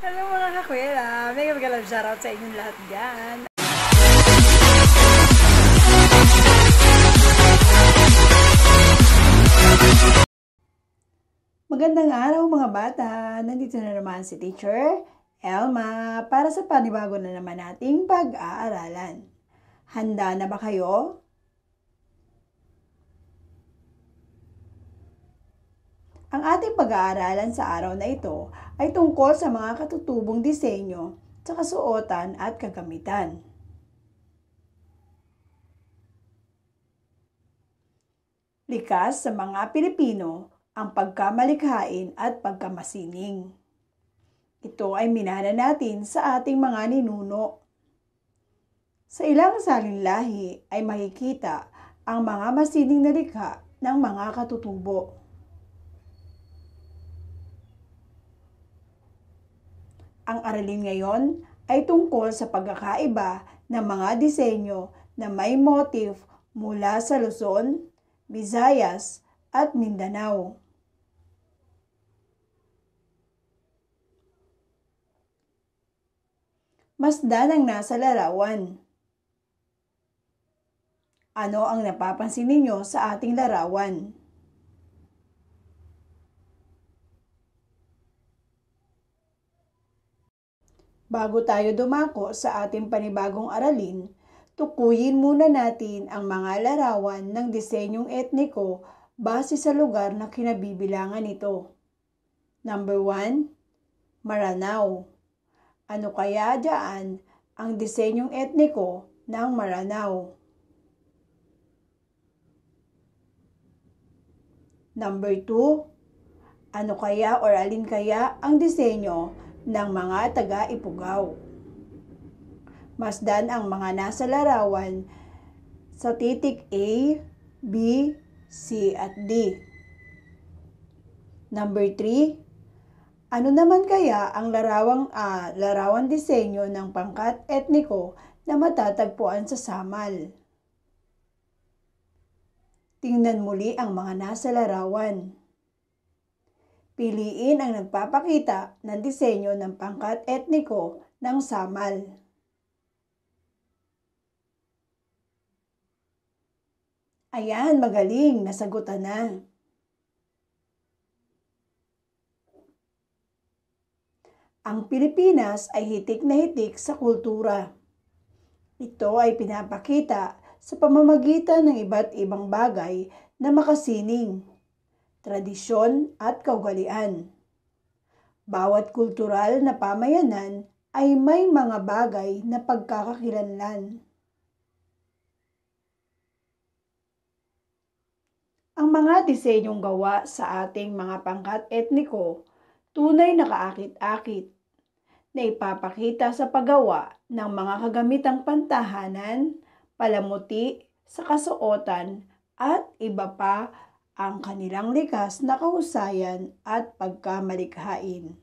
Hello mga kakwela! Mega mega love shoutout sa inyong lahat dyan! Magandang araw mga bata! Nandito na naman si Teacher Elma para sa panibago na naman nating pag-aaralan. Handa na ba kayo Ang ating pag-aaralan sa araw na ito ay tungkol sa mga katutubong disenyo sa kasuotan at kagamitan. Likas sa mga Pilipino ang pagkamalikhain at pagkamasining. Ito ay minana natin sa ating mga ninuno. Sa ilang saling lahi ay makikita ang mga masining na likha ng mga katutubo. Ang aralin ngayon ay tungkol sa pagkakaiba ng mga disenyo na may motif mula sa Luzon, Visayas at Mindanao. Masdan ang nasa larawan. Ano ang napapansin ninyo sa ating larawan? Bago tayo dumako sa ating panibagong aralin, tukuyin muna natin ang mga larawan ng disenyong etniko base sa lugar na kinabibilangan nito. Number 1, Maranao. Ano kaya dyan ang disenyong etniko ng Maranao? Number 2, ano kaya or alin kaya ang disenyo ng mga taga-ipugaw. Masdan ang mga nasa larawan sa titik A, B, C at D. Number 3, ano naman kaya ang larawang A, larawan disenyo ng pangkat etniko na matatagpuan sa samal? Tingnan muli ang mga nasa larawan. Piliin ang nagpapakita ng disenyo ng pangkat etniko ng samal. Ayan, magaling, nasagutan na. Ang Pilipinas ay hitik na hitik sa kultura. Ito ay pinapakita sa pamamagitan ng iba't ibang bagay na makasining tradisyon at kaugalian. Bawat kultural na pamayanan ay may mga bagay na pagkakakilanlan. Ang mga disenyong gawa sa ating mga pangkat etniko tunay na kaakit-akit na ipapakita sa paggawa ng mga kagamitang pantahanan, palamuti, sa kasuotan at iba pa ang kanilang likas na kahusayan at pagkamalikhain.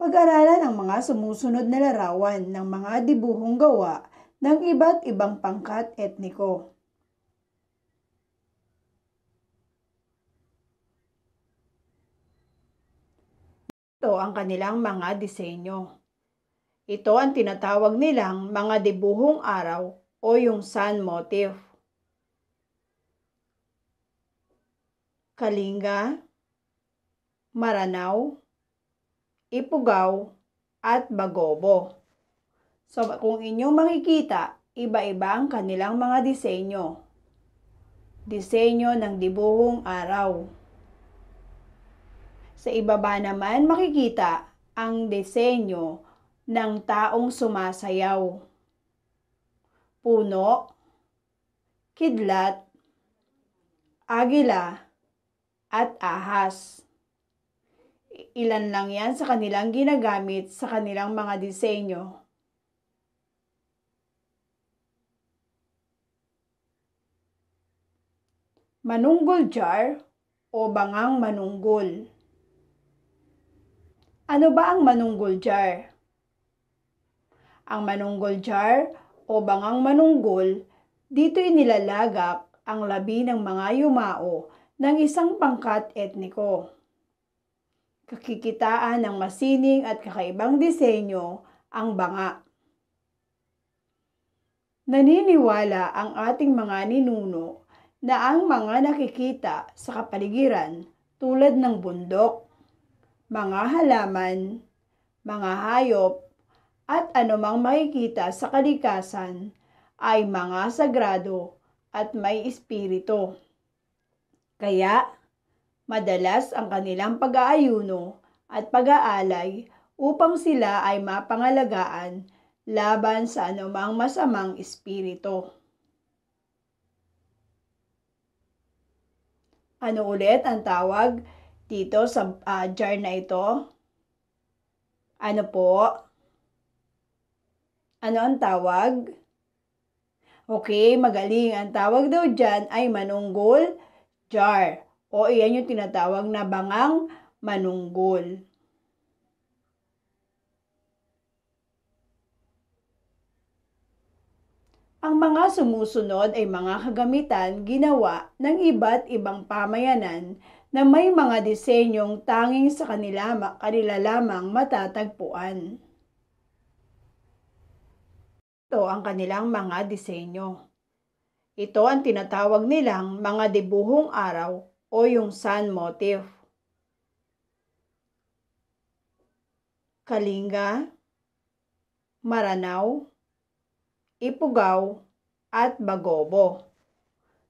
Pag-aralan ang mga sumusunod na larawan ng mga dibuhong gawa ng iba't ibang pangkat etniko. Ito ang kanilang mga disenyo. Ito ang tinatawag nilang mga dibuhong araw o yung sun motif. Kalinga, Maranao, Ipugaw, at Bagobo. So kung inyong makikita, iba-iba ang kanilang mga disenyo. Disenyo ng dibuhong araw. Sa ibaba naman makikita ang disenyo ng taong sumasayaw. Puno, kidlat, agila, at ahas. Ilan lang yan sa kanilang ginagamit sa kanilang mga disenyo. Manunggol jar o bangang manunggol. Ano ba ang manunggol jar? Ang manunggol jar o bangang manunggol, dito inilalagak ang labi ng mga yumao ng isang pangkat etniko. Kakikitaan ng masining at kakaibang disenyo ang banga. Naniniwala ang ating mga ninuno na ang mga nakikita sa kapaligiran tulad ng bundok, mga halaman, mga hayop at anumang makikita sa kalikasan ay mga sagrado at may espiritu. Kaya, madalas ang kanilang pag-aayuno at pag-aalay upang sila ay mapangalagaan laban sa anumang masamang espiritu. Ano ulit ang tawag dito sa uh, jar na ito? Ano po? Ano ang tawag? Okay, magaling. Ang tawag daw dyan ay manunggol jar. O iyan yung tinatawag na bangang manunggol. Ang mga sumusunod ay mga kagamitan ginawa ng iba't ibang pamayanan na may mga disenyong tanging sa kanila, kanila lamang matatagpuan ito ang kanilang mga disenyo. Ito ang tinatawag nilang mga dibuhong araw o yung sun motif. Kalinga, Maranao, Ipugaw, at Bagobo.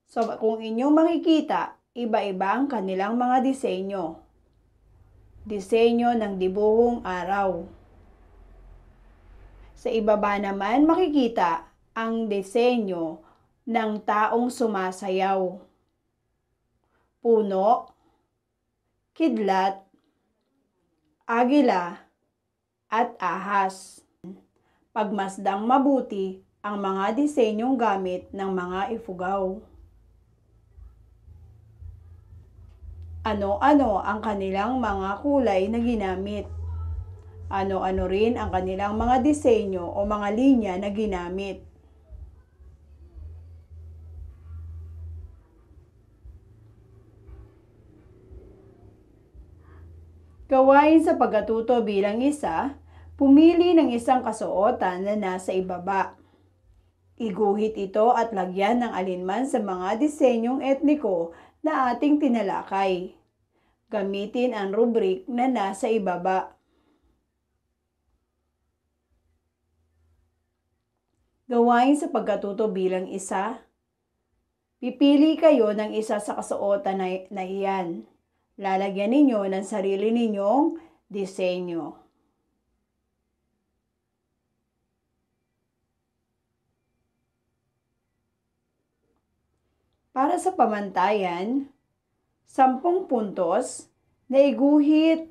So kung inyong makikita, iba-iba ang kanilang mga disenyo. Disenyo ng dibuhong araw. Sa ibaba naman makikita ang disenyo ng taong sumasayaw. Puno, kidlat, agila, at ahas. Pagmasdang mabuti ang mga disenyong gamit ng mga ifugaw. Ano-ano ang kanilang mga kulay na ginamit? ano-ano rin ang kanilang mga disenyo o mga linya na ginamit. Gawain sa pagkatuto bilang isa, pumili ng isang kasuotan na nasa ibaba. Iguhit ito at lagyan ng alinman sa mga disenyong etniko na ating tinalakay. Gamitin ang rubrik na nasa ibaba. Gawain sa pagkatuto bilang isa. Pipili kayo ng isa sa kasuotan na, na iyan. Lalagyan ninyo ng sarili ninyong disenyo. Para sa pamantayan, 10 puntos na iguhit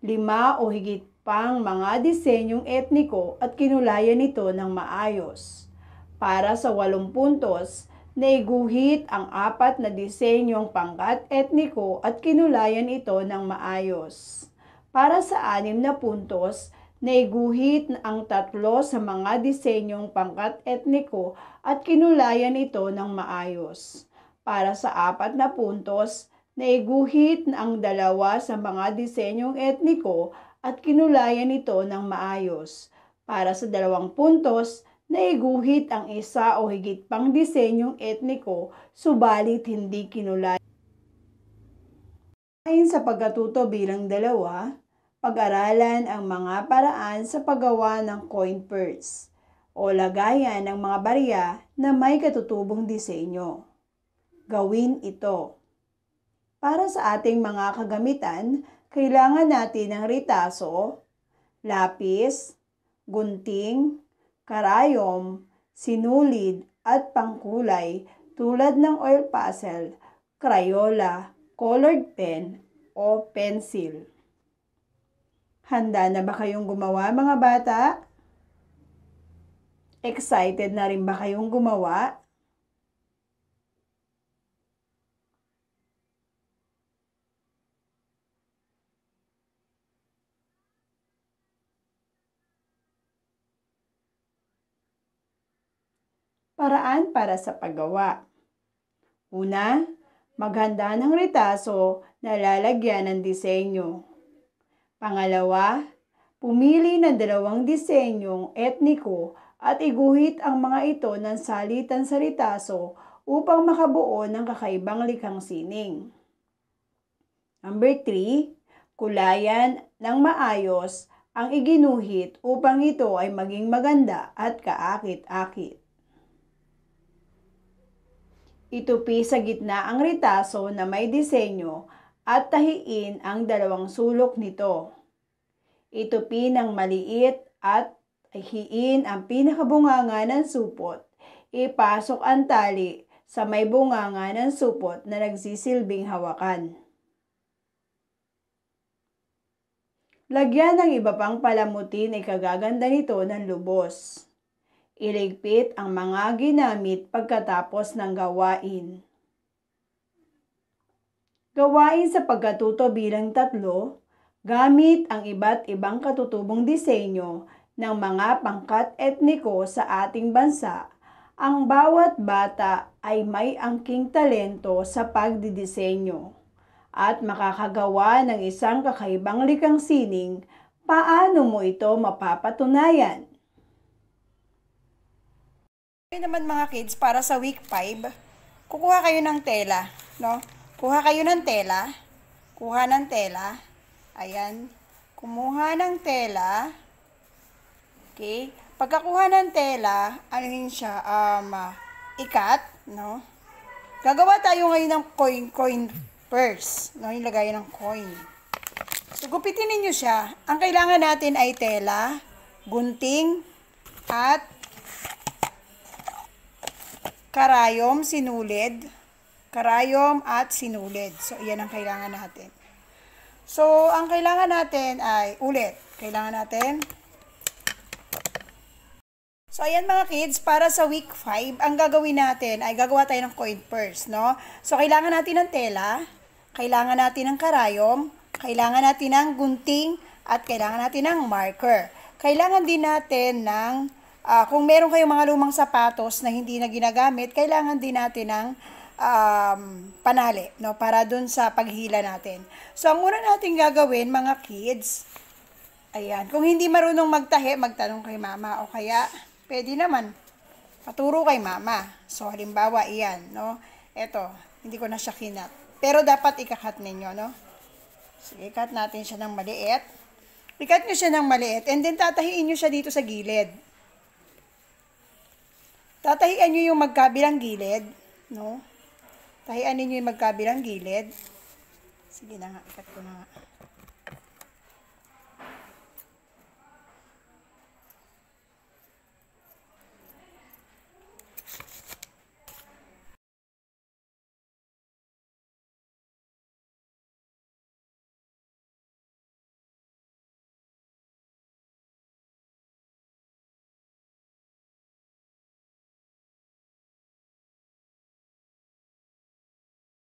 5 o higit pang mga disenyong etniko at kinulayan nito ng maayos. Para sa walong puntos, naiguhit ang apat na disenyong pangkat etniko at kinulayan ito ng maayos. Para sa anim na puntos, naiguhit ang tatlo sa mga disenyong pangkat etniko at kinulayan ito ng maayos. Para sa apat na puntos, naiguhit ang dalawa sa mga disenyong etniko at kinulayan ito ng maayos para sa dalawang puntos na iguhit ang isa o higit pang disenyong etniko subalit hindi kinulayan. Ayon sa pagkatuto bilang dalawa, pag-aralan ang mga paraan sa paggawa ng coin purse o lagayan ng mga barya na may katutubong disenyo. Gawin ito. Para sa ating mga kagamitan, kailangan natin ng ritaso, lapis, gunting, karayom, sinulid at pangkulay tulad ng oil pastel, crayola, colored pen o pencil. Handa na ba kayong gumawa mga bata? Excited na rin ba kayong gumawa? paraan para sa paggawa. Una, maghanda ng retaso na lalagyan ng disenyo. Pangalawa, pumili ng dalawang disenyong etniko at iguhit ang mga ito ng salitan sa retaso upang makabuo ng kakaibang likhang sining. Number 3, kulayan ng maayos ang iginuhit upang ito ay maging maganda at kaakit-akit. Itupi sa gitna ang retaso na may disenyo at tahiin ang dalawang sulok nito. Itupi ng maliit at hiin ang pinakabunganga ng supot. Ipasok ang tali sa may bunganga ng supot na nagsisilbing hawakan. Lagyan ng iba pang palamutin ay kagaganda nito ng lubos. Iligpit ang mga ginamit pagkatapos ng gawain. Gawain sa pagkatuto bilang tatlo gamit ang iba't ibang katutubong disenyo ng mga pangkat etniko sa ating bansa. Ang bawat bata ay may angking talento sa pagdidisenyo at makakagawa ng isang kakaibang likang sining, paano mo ito mapapatunayan? Ngayon naman mga kids, para sa week 5, kukuha kayo ng tela, no? Kuha kayo ng tela. Kuha ng tela. Ayan. Kumuha ng tela. Okay? Pagkakuha ng tela, anuhin siya, um, uh, ikat, no? Gagawa tayo ngayon ng coin, coin purse, no? Yung lagay ng coin. So, gupitin ninyo siya. Ang kailangan natin ay tela, gunting, at karayom, sinulid. Karayom at sinulid. So, iyan ang kailangan natin. So, ang kailangan natin ay ulit. Kailangan natin. So, ayan mga kids, para sa week 5, ang gagawin natin ay gagawa tayo ng coin purse, no? So, kailangan natin ng tela, kailangan natin ng karayom, kailangan natin ng gunting, at kailangan natin ng marker. Kailangan din natin ng Uh, kung meron kayong mga lumang sapatos na hindi na ginagamit, kailangan din natin ng um, panali no, para dun sa paghila natin. So, ang una natin gagawin, mga kids, ayan, kung hindi marunong magtahi, magtanong kay mama o kaya pwede naman paturo kay mama. So, halimbawa, iyan, no? Ito, hindi ko na siya kinat. Pero dapat ikakat ninyo, no? Sige, cut natin siya ng maliit. Ikat nyo siya ng maliit and then tatahiin nyo siya dito sa gilid. Tatahian nyo yung magkabilang gilid, no? Tahian niyo yung magkabilang gilid. Sige na nga, ikat ko na nga.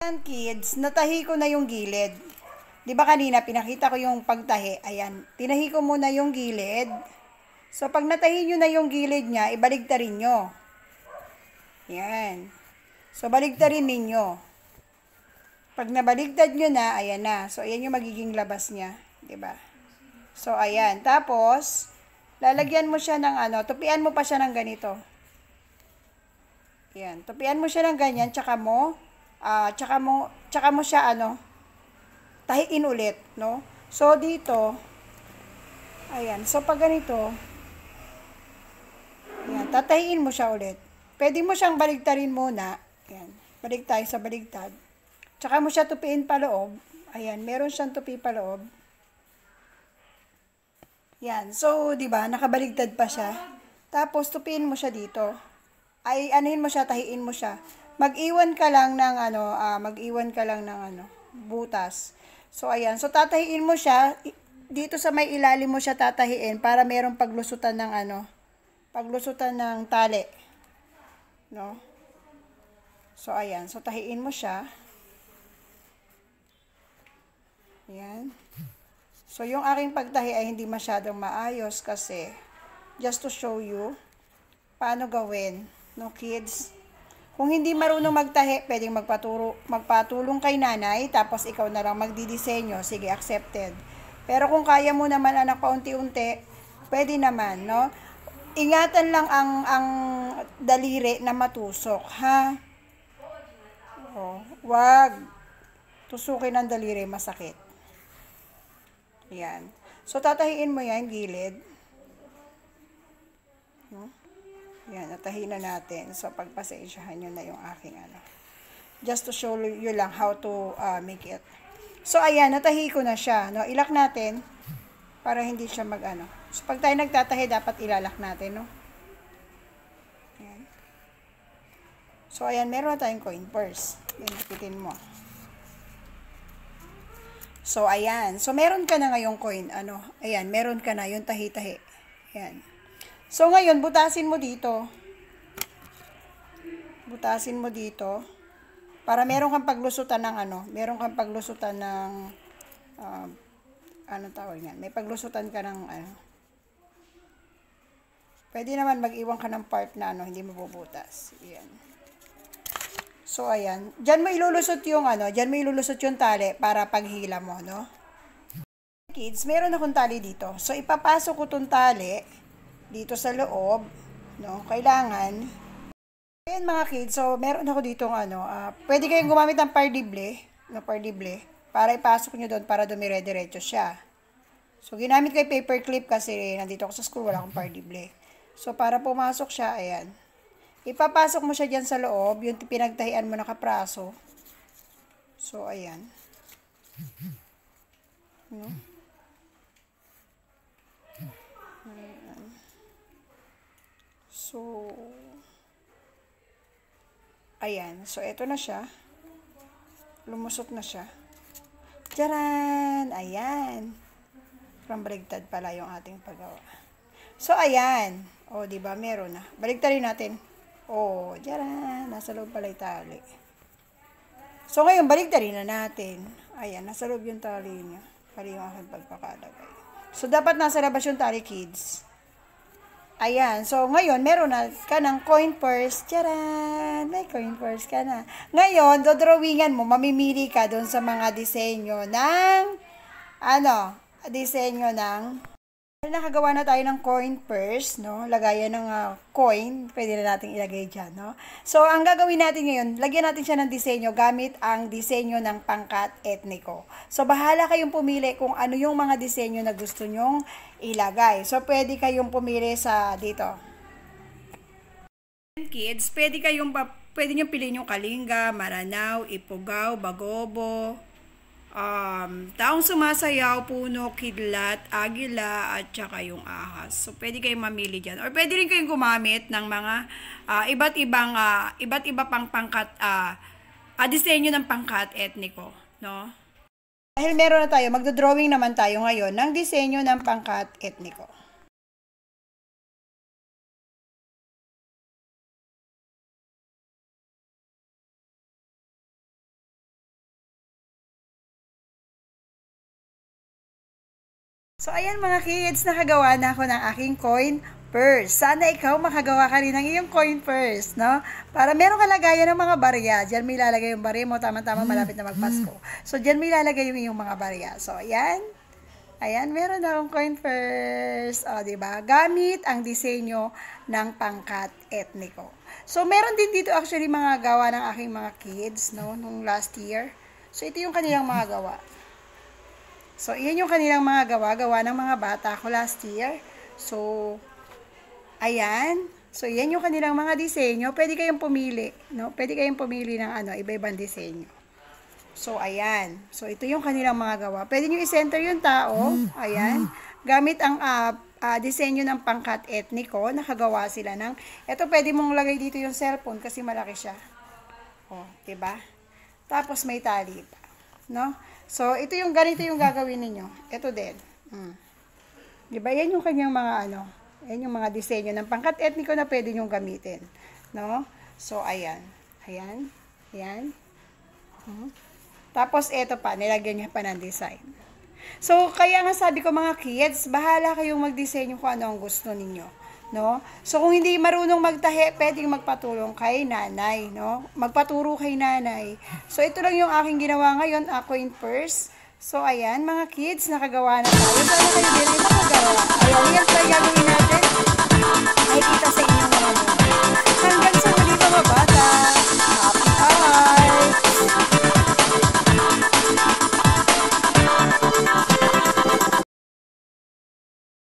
Ayan kids, natahi ko na yung gilid. 'Di ba kanina pinakita ko yung pagtahi? Ayan, tinahi ko muna yung gilid. So pag natahi niyo na yung gilid niya, ibaligtarin niyo. Yan. So baligtarin niyo. Pag nabaligtad niyo na, ayan na. So ayan yung magiging labas niya, 'di ba? So ayan, tapos lalagyan mo siya ng ano, tupian mo pa siya ng ganito. Yan, tupian mo siya ng ganyan, tsaka mo uh, tsaka mo tsaka mo siya ano tahiin ulit, no? So dito ayan, so pag ganito ayan, tatahiin mo siya ulit. Pwede mo siyang baligtarin muna. Ayan, baligtay sa baligtad. Tsaka mo siya tupiin pa loob. Ayan, meron siyang tupi pa loob. Yan. So, 'di ba, nakabaligtad pa siya. Tapos tupiin mo siya dito. Ay anuhin mo siya, tahiin mo siya mag-iwan ka lang ng ano, uh, mag-iwan ka lang ng ano, butas. So ayan, so tatahiin mo siya dito sa may ilalim mo siya tatahiin para merong paglusutan ng ano, paglusutan ng tali. No? So ayan, so tahiin mo siya. Ayan. So yung aking pagtahi ay hindi masyadong maayos kasi just to show you paano gawin, no kids? Kung hindi marunong magtahi, pwedeng magpaturo, magpatulong kay nanay, tapos ikaw na lang magdidisenyo. Sige, accepted. Pero kung kaya mo naman anak paunti-unti, pwede naman, no? Ingatan lang ang ang daliri na matusok, ha? O, oh, wag tusukin ang daliri, masakit. Yan. So, tatahiin mo yan, gilid. No? Hmm? Yan, natahi na natin. So, pagpasensyahan nyo na yung aking ano. Just to show you lang how to uh, make it. So, ayan, natahi ko na siya. No? Ilak natin para hindi siya mag ano. So, pag tayo nagtatahi, dapat ilalak natin, no? Ayan. So, ayan, meron na tayong coin purse. Yan, mo. So, ayan. So, meron ka na ngayong coin. Ano? Ayan, meron ka na yung tahi-tahi. Ayan. So, ngayon, butasin mo dito. Butasin mo dito. Para meron kang paglusutan ng ano, meron kang paglusutan ng, uh, ano tawag yan, may paglusutan ka ng ano. Pwede naman mag-iwan ka ng part na ano, hindi mabubutas. bubutas. So, ayan. Diyan mo ilulusot yung ano, diyan mo ilulusot yung tali para paghila mo, no? Kids, meron akong tali dito. So, ipapasok ko tong tali dito sa loob, no? Kailangan. Ayan mga kids, so meron ako dito ng ano, uh, pwede kayong gumamit ng pardible, ng pardible, para ipasok nyo doon para dumire-diretso siya. So ginamit kay paper clip kasi nandito ako sa school, wala akong pardible. So para pumasok siya, ayan. Ipapasok mo siya diyan sa loob, yung pinagtahian mo na kapraso. So ayan. No? So, ayan. So, ito na siya. Lumusot na siya. Tcharan! Ayan. From Brigtad pala yung ating paggawa. So, ayan. O, oh, diba? Meron na. Baligtarin natin. O, oh, tcharan! Nasa loob pala yung tali. So, ngayon, baligtarin na natin. Ayan, nasa loob yung tali niya. Pali yung aking pagpakalagay. So, dapat nasa labas yung tali, kids. Ayan. So, ngayon, meron na ka ng coin purse. Tcharan! May coin purse ka na. Ngayon, dodrawingan mo, mamimili ka doon sa mga disenyo ng, ano, disenyo ng Nakagawa na tayo ng coin purse, no? Lagayan ng uh, coin, pwede na natin ilagay dyan, no? So, ang gagawin natin ngayon, lagyan natin siya ng disenyo gamit ang disenyo ng pangkat etniko. So, bahala kayong pumili kung ano yung mga disenyo na gusto nyong ilagay. So, pwede kayong pumili sa dito. Kids, pwede kayong pwede nyo piliin yung Kalinga, Maranao, Ifugao, Bagobo, um, taong sumasayaw, puno, kidlat, agila, at saka yung ahas. So, pwede kayong mamili dyan. Or pwede rin kayong gumamit ng mga uh, iba't ibang, uh, iba't iba pang pangkat, uh, uh, disenyo ng pangkat etniko. No? Dahil meron na tayo, magdodrawing naman tayo ngayon ng disenyo ng pangkat etniko. So, ayan mga kids, nakagawa na ako ng aking coin purse. Sana ikaw makagawa ka rin ng iyong coin purse, no? Para meron kalagayan ng mga barya. Diyan may ilalagay yung barya mo. Tama-tama, mm. malapit na magpasko. Mm. So, diyan may ilalagay yung iyong mga barya. So, ayan. Ayan, meron na akong coin purse. O, ba diba? Gamit ang disenyo ng pangkat etniko. So, meron din dito actually mga gawa ng aking mga kids, no? Nung last year. So, ito yung kanilang mga gawa. So, iyan yung kanilang mga gawa-gawa ng mga bata ko last year. So, ayan. So, iyan yung kanilang mga disenyo. Pwede kayong pumili, no? Pwede kayong pumili ng ano, iba-ibang disenyo. So, ayan. So, ito yung kanilang mga gawa. Pwede nyo i-center yung tao. Mm. Ayan. Gamit ang uh, uh, disenyo ng pangkat etniko, oh, nakagawa sila ng... Ito, pwede mong lagay dito yung cellphone kasi malaki siya. O, oh, ba diba? Tapos may tali pa. No? So, ito yung ganito yung gagawin niyo. Ito din. Mm. Di ba? Yan yung kanyang mga ano. Yan yung mga disenyo ng pangkat etniko na pwede niyong gamitin. No? So, ayan. Ayan. Ayan. Hmm. Tapos, ito pa. Nilagyan niya pa ng design. So, kaya nga sabi ko mga kids, bahala kayong magdisenyo kung ano ang gusto ninyo no? So kung hindi marunong magtahe, pwedeng magpatulong kay nanay, no? Magpaturo kay nanay. So ito lang yung aking ginawa ngayon, a coin purse. So ayan, mga kids, nakagawa na tayo. Sana kayo din ito nakagawa. Ayan, yan pa gagawin natin. Ay kita sa inyong mga Hanggang sa muli mga bata.